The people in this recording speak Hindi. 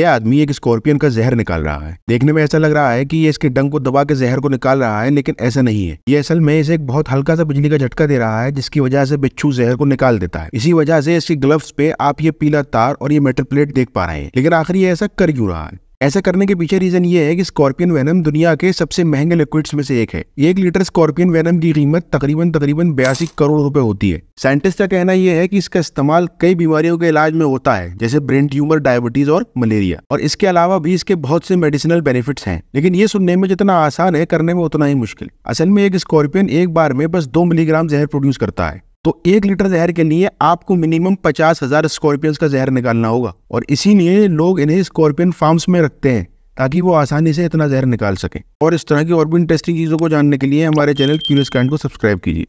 यह आदमी एक स्कॉर्पियन का जहर निकाल रहा है देखने में ऐसा लग रहा है कि ये इसके डंग को दबा के जहर को निकाल रहा है लेकिन ऐसा नहीं है ये असल में इसे एक बहुत हल्का सा बिजली का झटका दे रहा है जिसकी वजह से बिच्छू जहर को निकाल देता है इसी वजह से इसकी ग्लव्स पे आप ये पीला तार और ये मेटल प्लेट देख पा रहे हैं लेकिन आखिर ये ऐसा कर क्यों रहा है ऐसा करने के पीछे रीजन ये है कि स्कॉर्पियन वैनम दुनिया के सबसे महंगे लिक्विड्स में से एक है एक लीटर स्कॉर्पियन वैनम की कीमत तकरीबन तकरीबन बयासी करोड़ रुपए होती है साइंटिस्ट का कहना यह है कि इसका इस्तेमाल कई बीमारियों के इलाज में होता है जैसे ब्रेन ट्यूमर डायबिटीज और मलेरिया और इसके अलावा भी इसके बहुत से मेडिसिनल बेनिफिट्स हैं लेकिन ये सुनने में जितना आसान है करने में उतना ही मुश्किल असल में एक स्कॉर्पियन एक बार में बस दो मिलीग्राम जहर प्रोड्यूस करता है तो एक लीटर जहर के लिए आपको मिनिमम पचास हज़ार स्कॉर्पियंस का जहर निकालना होगा और इसीलिए लोग इन्हें स्कॉर्पियन फार्म्स में रखते हैं ताकि वो आसानी से इतना जहर निकाल सकें और इस तरह की और भी इंटरेस्टिंग चीज़ों को जानने के लिए हमारे चैनल क्यूरियस कांड को सब्सक्राइब कीजिए